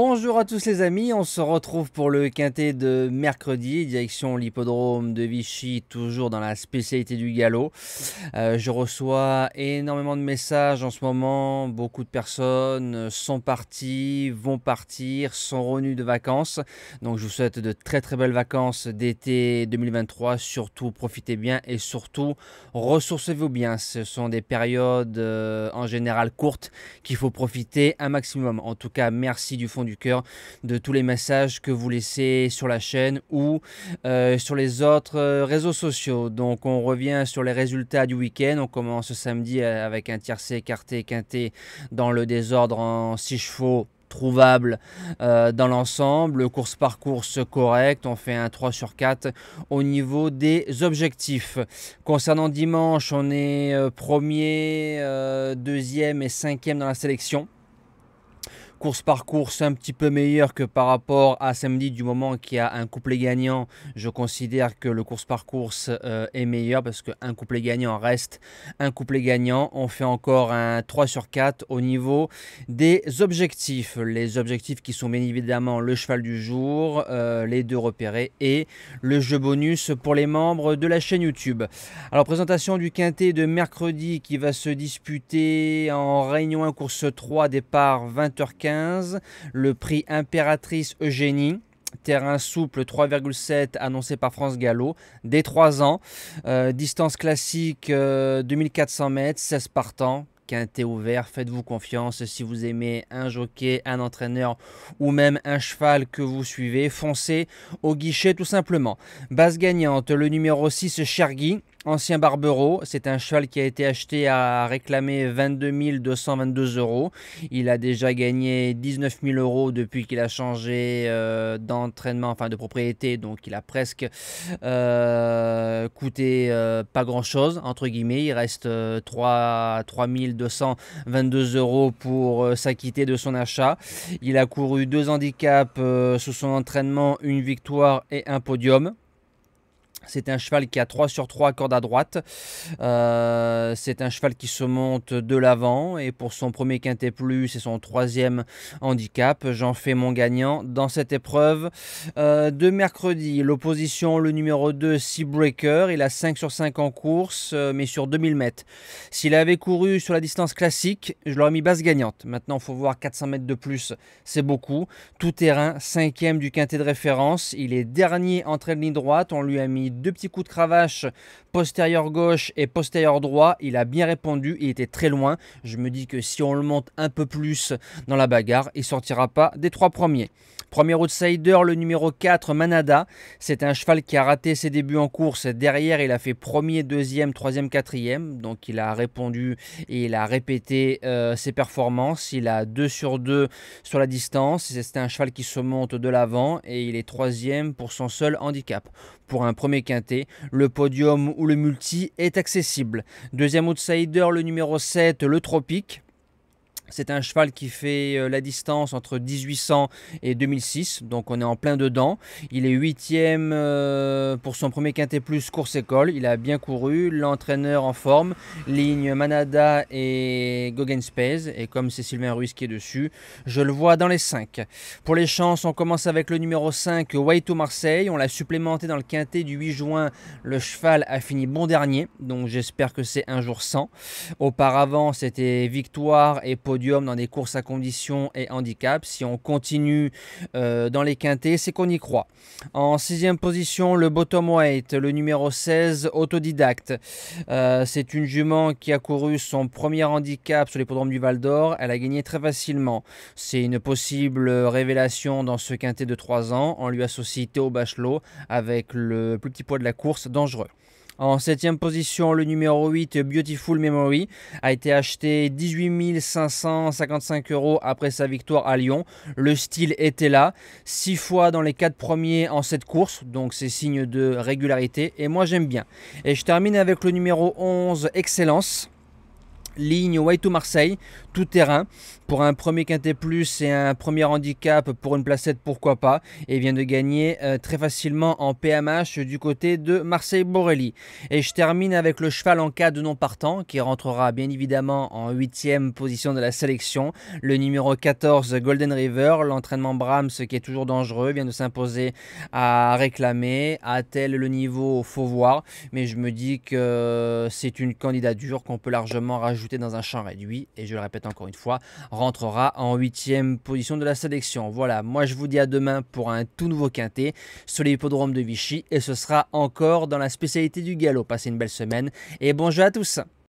Bonjour à tous les amis, on se retrouve pour le quintet de mercredi, direction l'hippodrome de Vichy, toujours dans la spécialité du galop. Euh, je reçois énormément de messages en ce moment, beaucoup de personnes sont parties, vont partir, sont revenus de vacances. Donc je vous souhaite de très très belles vacances d'été 2023, surtout profitez bien et surtout ressourcez-vous bien. Ce sont des périodes euh, en général courtes qu'il faut profiter un maximum. En tout cas, merci du fond du cœur de tous les messages que vous laissez sur la chaîne ou euh, sur les autres euh, réseaux sociaux. Donc on revient sur les résultats du week-end. On commence samedi euh, avec un tiercé écarté quinté dans le désordre en six chevaux trouvable dans l'ensemble, course par course correct, on fait un 3 sur 4 au niveau des objectifs. Concernant dimanche, on est premier, deuxième et cinquième dans la sélection course par course un petit peu meilleur que par rapport à samedi du moment qu'il y a un couplet gagnant. Je considère que le course par course euh, est meilleur parce qu'un couplet gagnant reste un couplet gagnant. On fait encore un 3 sur 4 au niveau des objectifs. Les objectifs qui sont bien évidemment le cheval du jour, euh, les deux repérés et le jeu bonus pour les membres de la chaîne YouTube. Alors présentation du quintet de mercredi qui va se disputer en Réunion 1 course 3 départ 20h15 le prix Impératrice Eugénie terrain souple 3,7 annoncé par France Gallo dès 3 ans. Euh, distance classique 2400 euh, mètres, 16 partants. Quintet ouvert, faites-vous confiance. Si vous aimez un jockey, un entraîneur ou même un cheval que vous suivez, foncez au guichet tout simplement. Base gagnante, le numéro 6 Chergui Ancien Barbero, c'est un cheval qui a été acheté à réclamer 22 222 euros. Il a déjà gagné 19 000 euros depuis qu'il a changé euh, d'entraînement, enfin de propriété. Donc il a presque euh, coûté euh, pas grand-chose, entre guillemets. Il reste 3, 3 222 euros pour s'acquitter de son achat. Il a couru deux handicaps sous son entraînement, une victoire et un podium. C'est un cheval qui a 3 sur 3 cordes à droite. Euh, c'est un cheval qui se monte de l'avant. Et pour son premier quintet plus et son troisième handicap, j'en fais mon gagnant dans cette épreuve euh, de mercredi. L'opposition, le numéro 2, Breaker, Il a 5 sur 5 en course, euh, mais sur 2000 mètres. S'il avait couru sur la distance classique, je l'aurais mis basse gagnante. Maintenant, il faut voir 400 mètres de plus, c'est beaucoup. Tout terrain, cinquième du quintet de référence. Il est dernier en train de ligne droite. On lui a mis deux petits coups de cravache postérieur gauche et postérieur droit. Il a bien répondu, il était très loin. Je me dis que si on le monte un peu plus dans la bagarre, il sortira pas des trois premiers. Premier outsider, le numéro 4, Manada. C'est un cheval qui a raté ses débuts en course. Derrière, il a fait premier, deuxième, troisième, quatrième. Donc il a répondu et il a répété euh, ses performances. Il a 2 sur 2 sur la distance. C'est un cheval qui se monte de l'avant et il est troisième pour son seul handicap. Pour un premier le podium ou le multi est accessible. Deuxième outsider, le numéro 7, le Tropique. C'est un cheval qui fait euh, la distance entre 1800 et 2006, donc on est en plein dedans. Il est huitième euh, pour son premier quintet plus course école. Il a bien couru, l'entraîneur en forme, ligne Manada et Space et comme c'est Sylvain Ruiz qui est dessus, je le vois dans les 5. Pour les chances, on commence avec le numéro 5, to Marseille. On l'a supplémenté dans le quintet du 8 juin. Le cheval a fini bon dernier, donc j'espère que c'est un jour 100 Auparavant, c'était victoire et podium dans des courses à conditions et handicap. Si on continue euh, dans les quintés, c'est qu'on y croit. En sixième position, le bottom weight, le numéro 16, autodidacte. Euh, c'est une jument qui a couru son premier handicap sur les l'hippodrome du Val d'Or. Elle a gagné très facilement. C'est une possible révélation dans ce quintet de trois ans. On lui associe Théo Bachelot avec le plus petit poids de la course, dangereux. En septième position, le numéro 8, Beautiful Memory, a été acheté 18 555 euros après sa victoire à Lyon. Le style était là, 6 fois dans les 4 premiers en cette course, donc c'est signe de régularité et moi j'aime bien. Et je termine avec le numéro 11, Excellence ligne Way to Marseille, tout terrain, pour un premier quintet plus et un premier handicap pour une placette, pourquoi pas, et vient de gagner euh, très facilement en PMH du côté de Marseille-Borelli. Et je termine avec le cheval en cas de non partant, qui rentrera bien évidemment en 8ème position de la sélection, le numéro 14 Golden River, l'entraînement Brahms qui est toujours dangereux, vient de s'imposer à réclamer, a-t-elle le niveau, faut voir, mais je me dis que euh, c'est une candidature qu'on peut largement rajouter dans un champ réduit et je le répète encore une fois, rentrera en huitième position de la sélection. Voilà, moi je vous dis à demain pour un tout nouveau quintet sur l'hippodrome de Vichy et ce sera encore dans la spécialité du galop. Passez une belle semaine et bonjour à tous.